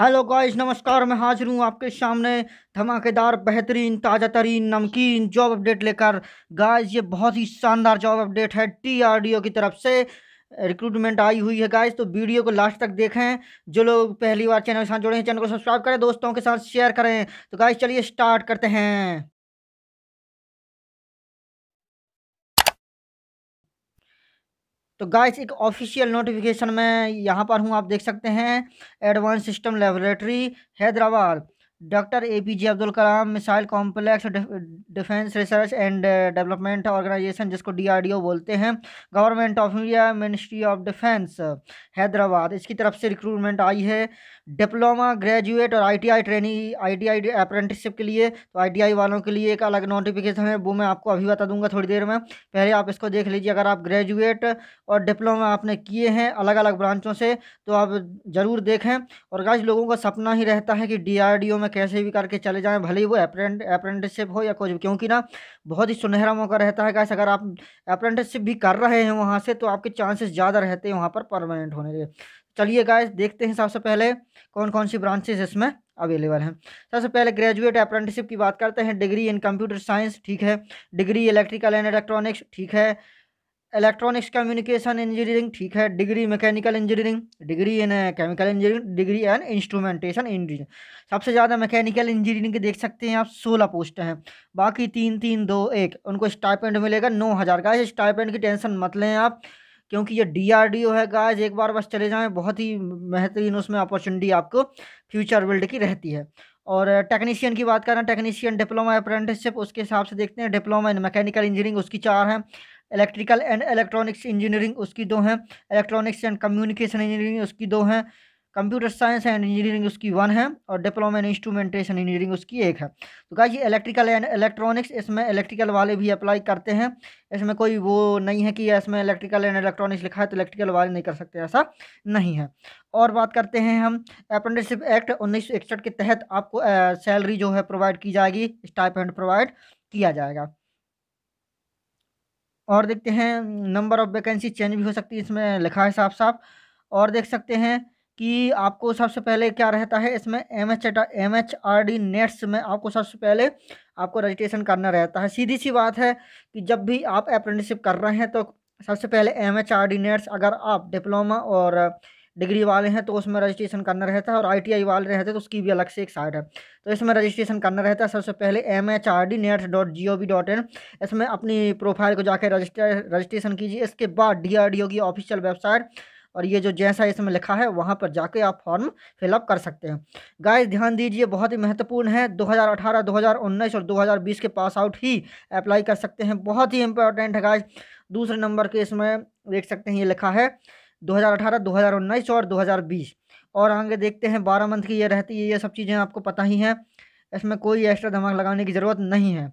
hello guys नमस्कार मैं हाजिर हूँ आपके सामने धमाकेदार बेहतरीन ताज़ा तरीन नमकीन जॉब अपडेट लेकर गाइस ये बहुत ही शानदार जॉब अपडेट है टीआरडीओ की तरफ से रिक्रूटमेंट आई हुई है गाइस तो वीडियो को लास्ट तक देखें जो लोग पहली बार चैनल के साथ जुड़े हैं चैनल को सब्सक्राइब करें दोस्तों के साथ शेयर करें तो गाइस चलिए स्टार्ट करते हैं तो गाइस एक ऑफिशियल नोटिफिकेशन में यहाँ पर हूँ आप देख सकते हैं advance system laboratory Hyderabad doctor A P J Abdul Kalam missile complex defence research and development organisation जिसको डीआरडीओ बोलते हैं government of India ministry of defence Hyderabad इसकी तरफ से रिक्रूटमेंट आई है डिप्लोमा ग्रेजुएट और आईटीआई टी आईटीआई अप्रेंटिसशिप के लिए तो आईटीआई वालों के लिए एक अलग नोटिफिकेशन है वो मैं आपको अभी बता दूंगा थोड़ी देर में पहले आप इसको देख लीजिए अगर आप ग्रेजुएट और डिप्लोमा आपने किए हैं अलग अलग ब्रांचों से तो आप ज़रूर देखें और गाइज लोगों का सपना ही रहता है कि डी में में कैसे भी करके चले जाएं भले ही वो अप्रेंट अप्रेंटिसशिप हो या कुछ भी क्योंकि ना बहुत ही सुनहरा मौका रहता है कैसे अगर आप अप्रेंटिसशिप भी कर रहे हैं वहाँ से तो आपके चांसेस ज़्यादा रहते हैं वहाँ पर परमानेंट होने के चलिए गाइस देखते हैं सबसे पहले कौन कौन सी ब्रांचेज इसमें अवेलेबल हैं सबसे पहले ग्रेजुएट अप्रेंटिसशिप की बात करते हैं डिग्री इन कंप्यूटर साइंस ठीक है डिग्री इलेक्ट्रिकल एंड इलेक्ट्रॉनिक्स ठीक है इलेक्ट्रॉनिक्स कम्युनिकेशन इंजीनियरिंग ठीक है degree mechanical engineering degree in chemical engineering degree and instrumentation engineering सबसे ज़्यादा मैकेनिकल इंजीनियरिंग के देख सकते हैं आप सोलह पोस्ट हैं बाकी तीन तीन दो एक उनको स्टाइपेंड मिलेगा नौ हज़ार का स्टाइपेंड की टेंशन मत लें आप क्योंकि ये ओ है गाइस एक बार बस चले जाएँ बहुत ही बेहतरीन उसमें अपॉर्चुनिटी आपको फ्यूचर वर्ल्ड की रहती है और टेक्नीशियन uh, की बात करें टेक्नीशियन डिप्लोमा अप्रेंटिसशिप उसके हिसाब से देखते हैं डिप्लोमा इन मैकेनिकल इंजीनियरिंग उसकी चार हैं इलेक्ट्रिकल एंड इलेक्ट्रॉनिक्स इंजीनियरिंग उसकी दो हैं इलेक्ट्रॉनिक्स एंड कम्युनिकेशन इंजीनियरिंग उसकी दो हैं कंप्यूटर साइंस एंड इंजीनियरिंग उसकी वन है और डिप्लोमा एंड इंस्ट्रूमेंटेशन इंजीनियरिंग उसकी एक है तो कहा ये इलेक्ट्रिकल एंड इलेक्ट्रॉनिक्स इसमें इलेक्ट्रिकल वाले भी अप्लाई करते हैं इसमें कोई वो नहीं है कि इसमें इलेक्ट्रिकल एंड इलेक्ट्रॉनिक्स लिखा है तो इलेक्ट्रिकल वाले नहीं कर सकते ऐसा नहीं है और बात करते हैं हम अप्रेंटिसिप एक्ट उन्नीस के तहत आपको सैलरी जो है प्रोवाइड की जाएगी स्टाइप प्रोवाइड किया जाएगा और देखते हैं नंबर ऑफ़ वैकेंसी चेंज भी हो सकती है इसमें लिखा है साफ साफ और देख सकते हैं कि आपको सबसे पहले क्या रहता है इसमें M H M H R D NATS में आपको सबसे पहले आपको रजिस्ट्रेशन करना रहता है सीधी सी बात है कि जब भी आप अप्रेंटिसिप कर रहे हैं तो सबसे पहले M H R D NATS अगर आप डिप्लोमा और डिग्री वाले हैं तो उसमें रजिस्ट्रेशन करना रहता है और आईटीआई वाले रहते हैं तो उसकी भी अलग से एक साइट है तो इसमें रजिस्ट्रेशन करना रहता है सबसे पहले M H R D net dot G O V dot in इसमें अपनी प्रोफाइल को जाकर रजिस्टर रजिस्ट्रेशन कीजिए इसके बाद डी आर डी ओ की ऑफिशियल वेबसाइट और ये जो जैसा इसमें लिखा है वहाँ पर जाके आप फॉर्म फिलअप कर सकते हैं गाइस ध्यान दीजिए बहुत ही महत्वपूर्ण है 2018, 2019 और 2020 के पास आउट ही अप्लाई कर सकते हैं बहुत ही इंपॉर्टेंट है गाइस दूसरे नंबर के इसमें देख सकते हैं ये लिखा है 2018 2019 और 2020 और आगे देखते हैं बारह मंथ की ये रहती है ये सब चीज़ें आपको पता ही हैं इसमें कोई एक्स्ट्रा दिमाग लगाने की ज़रूरत नहीं है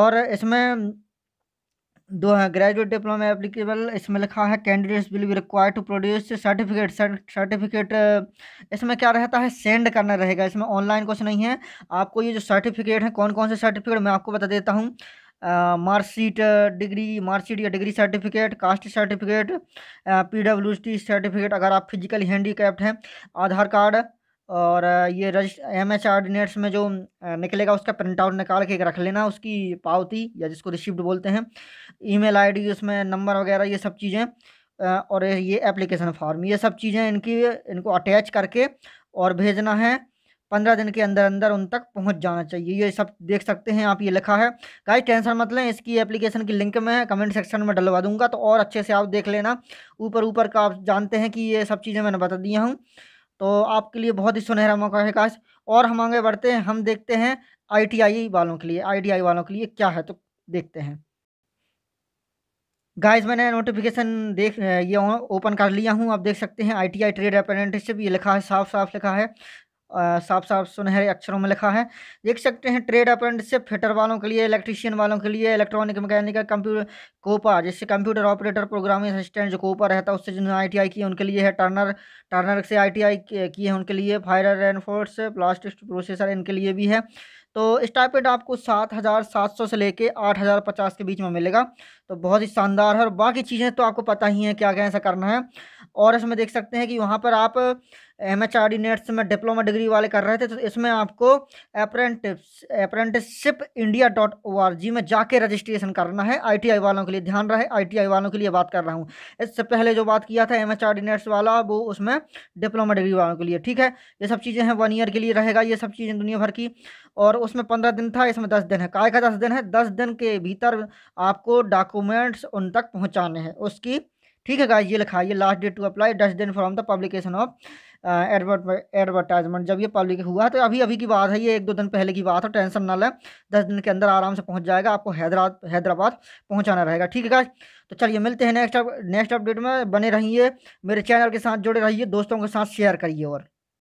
और इसमें दो है ग्रेजुएट डिप्लोमा एप्लीकेबल इसमें लिखा है candidates will be require to produce certificate certificate इसमें क्या रहता है सेंड करना रहेगा इसमें ऑनलाइन कुछ नहीं है आपको ये जो सर्टिफिकेट है कौन कौन से सर्टिफिकेट मैं आपको बता देता हूँ मार्कशीट डिग्री मार्कशीट या degree certificate caste certificate T certificate अगर आप हैंडी कैप्ट हैं आधार कार्ड और ये रजिस्ट एम एच आर्डिनेट्स में जो निकलेगा उसका प्रिंट आउट निकाल के रख लेना उसकी पावती या जिसको रिसिप्ट बोलते हैं ईमेल आईडी उसमें नंबर वगैरह ये सब चीज़ें और ये एप्लीकेशन फॉर्म ये सब चीज़ें इनकी इनको अटैच करके और भेजना है पंद्रह दिन के अंदर अंदर उन तक पहुंच जाना चाहिए ये सब देख सकते हैं आप ये लिखा है गाइस टेंशन मत लें इसकी एप्लीकेशन की लिंक में कमेंट सेक्शन में डलवा दूंगा तो और अच्छे से आप देख लेना ऊपर ऊपर का आप जानते हैं कि ये सब चीज़ें मैंने बता दिया हूँ तो आपके लिए बहुत ही सुनहरा मौका है काश और हम आगे बढ़ते हैं हम देखते हैं आई वालों के लिए आई वालों के लिए क्या है तो देखते हैं गाइज मैंने नोटिफिकेशन देख ये ओपन कर लिया हूँ आप देख सकते हैं आईटीआई ट्रेड अप्रेंटिसशिप ये लिखा है साफ साफ लिखा है साफ साफ सुनहरे अक्षरों में लिखा है देख सकते हैं ट्रेड अप्रेंटिसिप फिटर वालों के लिए इलेक्ट्रीशियन वालों के लिए इलेक्ट्रॉनिक मैकेनिकल कंप्यूटर कोपा जिससे कंप्यूटर ऑपरेटर प्रोग्रामिंग असिस्टेंट जो कोपा रहता है उससे जिन्होंने आई टी की उनके लिए है टर्नर टर्नर से आई टी की है उनके लिए फायर एनफोर्स प्लास्टिक प्रोसेसर इनके लिए भी है तो इस आपको सात हज़ार सात सौ से लेके आठ हज़ार पचास के बीच में मिलेगा तो बहुत ही शानदार है और बाकी चीज़ें तो आपको पता ही है क्या क्या ऐसा करना है और इसमें देख सकते हैं कि वहाँ पर आप M H R D NATS में डिप्लोमा डिग्री वाले कर रहे थे तो इसमें आपको apprentice apprenticeship India dot O R G में जाके रजिस्ट्रेशन करना है आई टी आई वालों के लिए ध्यान रहे आई टी आई वालों के लिए बात कर रहा हूँ इससे पहले जो बात किया था M H R D NATS वाला वो उसमें डिप्लोमा डिग्री वालों के लिए ठीक है ये सब चीज़ें हैं वन ईयर के लिए रहेगा ये सब चीज़ें दुनिया भर की और उसमें पंद्रह दिन था इसमें दस दिन है काय का दस दिन है दस दिन के भीतर आपको डॉक्यूमेंट्स उन तक पहुँचाने हैं उसकी ठीक है गाइज ये लिखा ये last date to apply dust दिन from the publication of advertisement जब ये पब्लिक हुआ है तो अभी अभी की बात है ये एक दो दिन पहले की बात है टेंशन ना लें दस दिन के अंदर आराम से पहुंच जाएगा आपको हैदराबाद हैदराबाद पहुंचाना रहेगा ठीक है गाइज तो चलिए मिलते हैं नेक्स्ट नेक्स्ट अपडेट में बने रहिए मेरे चैनल के साथ जुड़े रहिए दोस्तों के साथ शेयर करिए और